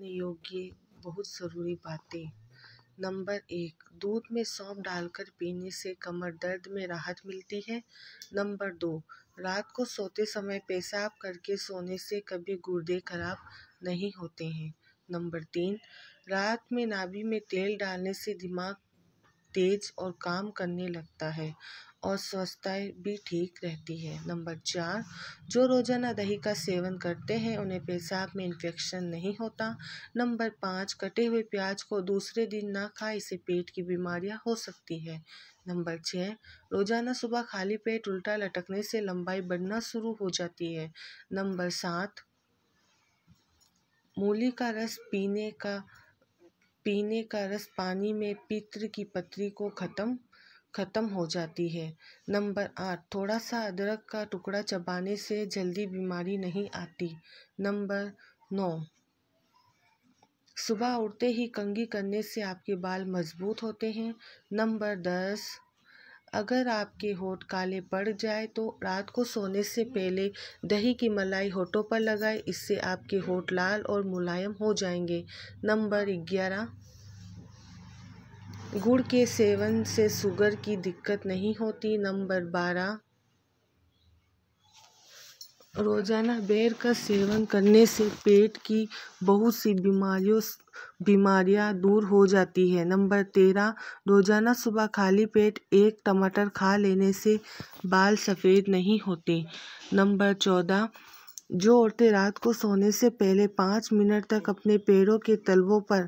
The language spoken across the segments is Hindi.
अपने योग्य बहुत ज़रूरी बातें नंबर एक दूध में सौंप डालकर पीने से कमर दर्द में राहत मिलती है नंबर दो रात को सोते समय पेशाब करके सोने से कभी गुर्दे खराब नहीं होते हैं नंबर तीन रात में नाभि में तेल डालने से दिमाग तेज और काम करने लगता है और स्वस्थाएँ भी ठीक रहती है नंबर चार जो रोज़ाना दही का सेवन करते हैं उन्हें पेशाब में इन्फेक्शन नहीं होता नंबर पाँच कटे हुए प्याज को दूसरे दिन ना खाए इससे पेट की बीमारियां हो सकती है नंबर छः रोज़ाना सुबह खाली पेट उल्टा लटकने से लंबाई बढ़ना शुरू हो जाती है नंबर सात मूली का रस पीने का पीने का रस पानी में पित्र की पत्री को ख़त्म ख़त्म हो जाती है नंबर आठ थोड़ा सा अदरक का टुकड़ा चबाने से जल्दी बीमारी नहीं आती नंबर नौ सुबह उठते ही कंघी करने से आपके बाल मजबूत होते हैं नंबर दस अगर आपके होठ काले पड़ जाए तो रात को सोने से पहले दही की मलाई होठों पर लगाएं इससे आपके होठ लाल और मुलायम हो जाएंगे नंबर ग्यारह गुड़ के सेवन से शुगर की दिक्कत नहीं होती नंबर बारह रोज़ाना बेर का सेवन करने से पेट की बहुत सी बीमारियों बीमारियां दूर हो जाती है नंबर तेरह रोज़ाना सुबह खाली पेट एक टमाटर खा लेने से बाल सफ़ेद नहीं होते नंबर चौदह जो औरतें रात को सोने से पहले पाँच मिनट तक अपने पैरों के तलवों पर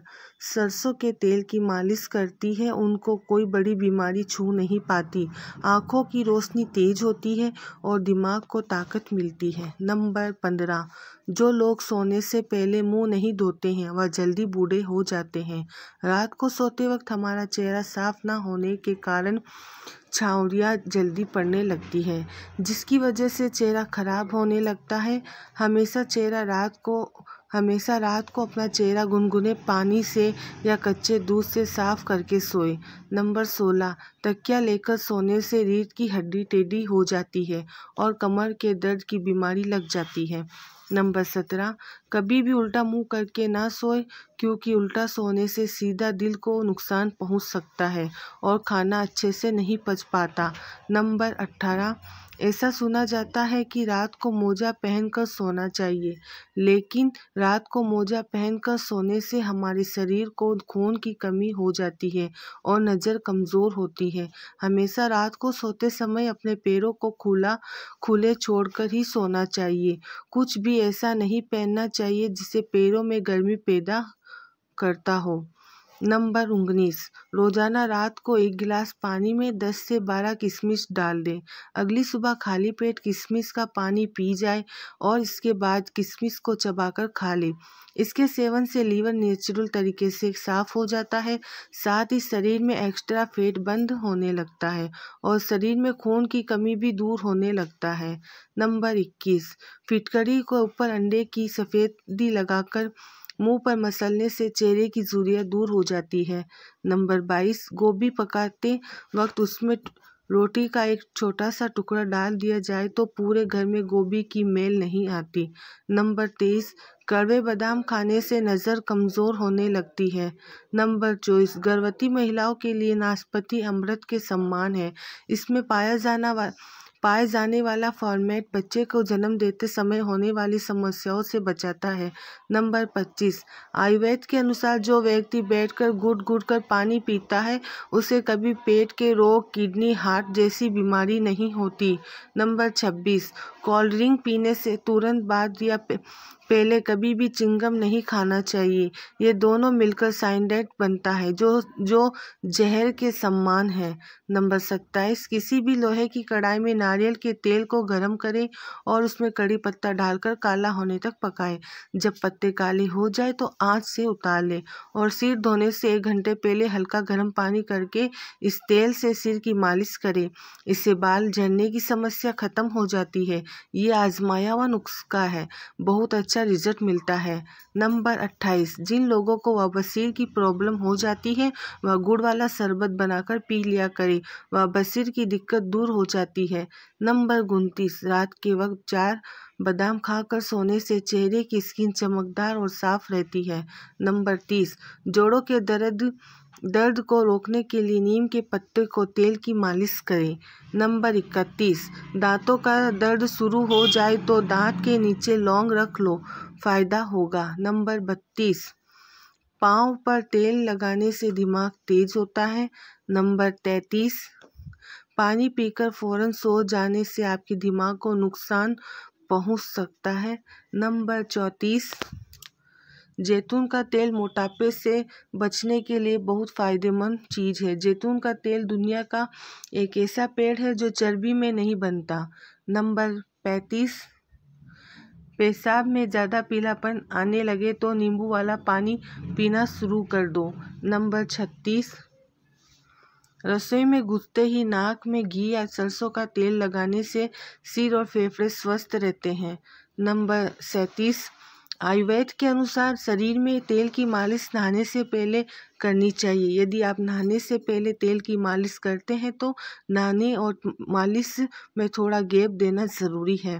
सरसों के तेल की मालिश करती हैं उनको कोई बड़ी बीमारी छू नहीं पाती आँखों की रोशनी तेज होती है और दिमाग को ताकत मिलती है नंबर पंद्रह जो लोग सोने से पहले मुंह नहीं धोते हैं वह जल्दी बूढ़े हो जाते हैं रात को सोते वक्त हमारा चेहरा साफ ना होने के कारण छाउरियाँ जल्दी पड़ने लगती है जिसकी वजह से चेहरा ख़राब होने लगता है हमेशा चेहरा रात को हमेशा रात को अपना चेहरा गुनगुने पानी से या कच्चे दूध से साफ़ करके सोए नंबर सोलह तकिया लेकर सोने से रीढ़ की हड्डी टेढ़ी हो जाती है और कमर के दर्द की बीमारी लग जाती है नंबर सत्रह कभी भी उल्टा मुंह करके ना सोए क्योंकि उल्टा सोने से सीधा दिल को नुकसान पहुंच सकता है और खाना अच्छे से नहीं पच पाता नंबर अट्ठारह ऐसा सुना जाता है कि रात को मोजा पहनकर सोना चाहिए लेकिन रात को मोजा पहनकर सोने से हमारे शरीर को खून की कमी हो जाती है और नज़र कमज़ोर होती है हमेशा रात को सोते समय अपने पैरों को खुला खुले छोड़कर ही सोना चाहिए कुछ भी ऐसा नहीं पहनना चाहिए जिससे पैरों में गर्मी पैदा करता हो नंबर उन्नीस रोज़ाना रात को एक गिलास पानी में दस से बारह किशमिश डाल दें अगली सुबह खाली पेट किशमिश का पानी पी जाए और इसके बाद किशमिश को चबाकर खा लें इसके सेवन से लीवर नेचुरल तरीके से साफ हो जाता है साथ ही शरीर में एक्स्ट्रा फेट बंद होने लगता है और शरीर में खून की कमी भी दूर होने लगता है नंबर इक्कीस फिटकड़ी को ऊपर अंडे की सफ़ेदी लगाकर मुंह पर मसलने से चेहरे की जूरिया दूर हो जाती है नंबर बाईस गोभी पकाते वक्त उसमें रोटी का एक छोटा सा टुकड़ा डाल दिया जाए तो पूरे घर में गोभी की मेल नहीं आती नंबर तेईस कड़वे बादाम खाने से नज़र कमज़ोर होने लगती है नंबर चौबीस गर्भवती महिलाओं के लिए नाशपति अमृत के सम्मान है इसमें पाया जाना वा पाए जाने वाला फॉर्मेट बच्चे को जन्म देते समय होने वाली समस्याओं से बचाता है नंबर पच्चीस आयुर्वेद के अनुसार जो व्यक्ति बैठकर घुट घुट कर पानी पीता है उसे कभी पेट के रोग किडनी हार्ट जैसी बीमारी नहीं होती नंबर छब्बीस कोल्ड ड्रिंक पीने से तुरंत बाद या पहले कभी भी चिंगम नहीं खाना चाहिए ये दोनों मिलकर साइनेट बनता है जो जो जहर के सम्मान है नंबर सत्ताईस किसी भी लोहे की कढ़ाई में नारियल के तेल को गर्म करें और उसमें कड़ी पत्ता डालकर काला होने तक पकाएं जब पत्ते काले हो जाए तो आँच से उतार लें और सिर धोने से एक घंटे पहले हल्का गर्म पानी करके इस तेल से सिर की मालिश करें इससे बाल झड़ने की समस्या ख़त्म हो जाती है ये आजमाया हुआ नुस्खा है बहुत अच्छा अच्छा रिजल्ट मिलता है नंबर अट्ठाईस जिन लोगों को बसीर की प्रॉब्लम हो जाती है वह गुड़ वाला शरबत बनाकर पी लिया करें बसीर की दिक्कत दूर हो जाती है नंबर उनतीस रात के वक्त चार बादाम खाकर सोने से चेहरे की स्किन चमकदार और साफ रहती है नंबर तीस जोड़ों के दर्द दर्द को रोकने के लिए नीम के पत्ते को तेल की मालिश करें नंबर इकतीस दांतों का दर्द शुरू हो जाए तो दांत के नीचे लौंग रख लो फ़ायदा होगा नंबर बत्तीस पाँव पर तेल लगाने से दिमाग तेज होता है नंबर तैंतीस पानी पीकर फ़ौरन सो जाने से आपके दिमाग को नुकसान पहुंच सकता है नंबर चौंतीस जैतून का तेल मोटापे से बचने के लिए बहुत फ़ायदेमंद चीज़ है जैतून का तेल दुनिया का एक ऐसा पेड़ है जो चर्बी में नहीं बनता नंबर पैंतीस पेशाब में ज़्यादा पीलापन आने लगे तो नींबू वाला पानी पीना शुरू कर दो नंबर छत्तीस रसोई में घुसते ही नाक में घी या सरसों का तेल लगाने से सिर और फेफड़े स्वस्थ रहते हैं नंबर सैंतीस आयुर्वेद के अनुसार शरीर में तेल की मालिश नहाने से पहले करनी चाहिए यदि आप नहाने से पहले तेल की मालिश करते हैं तो नहाने और मालिश में थोड़ा गैप देना ज़रूरी है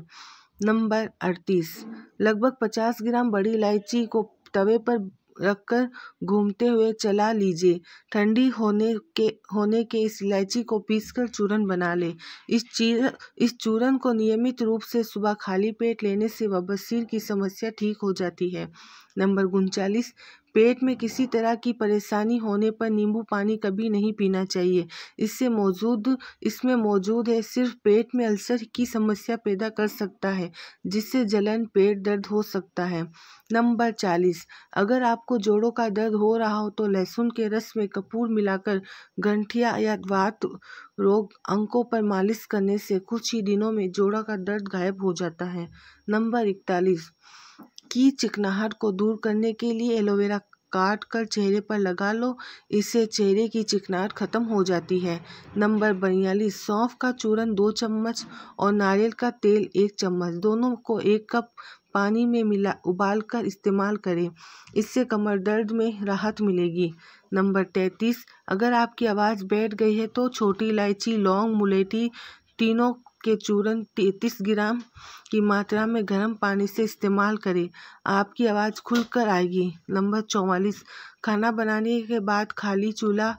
नंबर अड़तीस लगभग पचास ग्राम बड़ी इलायची को तवे पर रखकर घूमते हुए चला लीजिए ठंडी होने के होने के इस इलायची को पीसकर चूरन बना लें इस चीर इस चूरन को नियमित रूप से सुबह खाली पेट लेने से बवासीर की समस्या ठीक हो जाती है नंबर उनचालीस पेट में किसी तरह की परेशानी होने पर नींबू पानी कभी नहीं पीना चाहिए इससे मौजूद इसमें मौजूद है सिर्फ पेट में अल्सर की समस्या पैदा कर सकता है जिससे जलन पेट दर्द हो सकता है नंबर चालीस अगर आपको जोड़ों का दर्द हो रहा हो तो लहसुन के रस में कपूर मिलाकर गंठिया या वात रोग अंकों पर मालिश करने से कुछ ही दिनों में जोड़ों का दर्द गायब हो जाता है नंबर इकतालीस की चिकनाहट को दूर करने के लिए एलोवेरा काट कर चेहरे पर लगा लो इससे चेहरे की चिकनाहट खत्म हो जाती है नंबर बयालीस सौंफ का चूरन दो चम्मच और नारियल का तेल एक चम्मच दोनों को एक कप पानी में मिला उबाल कर इस्तेमाल करें इससे कमर दर्द में राहत मिलेगी नंबर तैंतीस अगर आपकी आवाज़ बैठ गई है तो छोटी इलायची लौंग मुलेटी तीनों के चूर्ण तैतीस ग्राम की मात्रा में गर्म पानी से इस्तेमाल करें आपकी आवाज़ खुल कर आएगी नंबर चौवालीस खाना बनाने के बाद खाली चूल्हा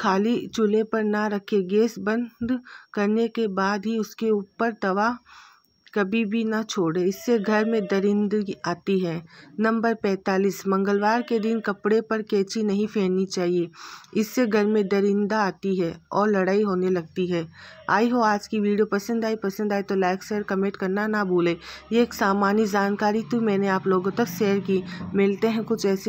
खाली चूल्हे पर ना रखें गैस बंद करने के बाद ही उसके ऊपर तवा कभी भी ना छोड़े इससे घर में दरिंदगी आती है नंबर पैंतालीस मंगलवार के दिन कपड़े पर कैंची नहीं फेरनी चाहिए इससे घर में दरिंदा आती है और लड़ाई होने लगती है आई हो आज की वीडियो पसंद आई पसंद आए तो लाइक शेयर कमेंट करना ना भूलें ये एक सामान्य जानकारी तो मैंने आप लोगों तक शेयर की मिलते हैं कुछ ऐसे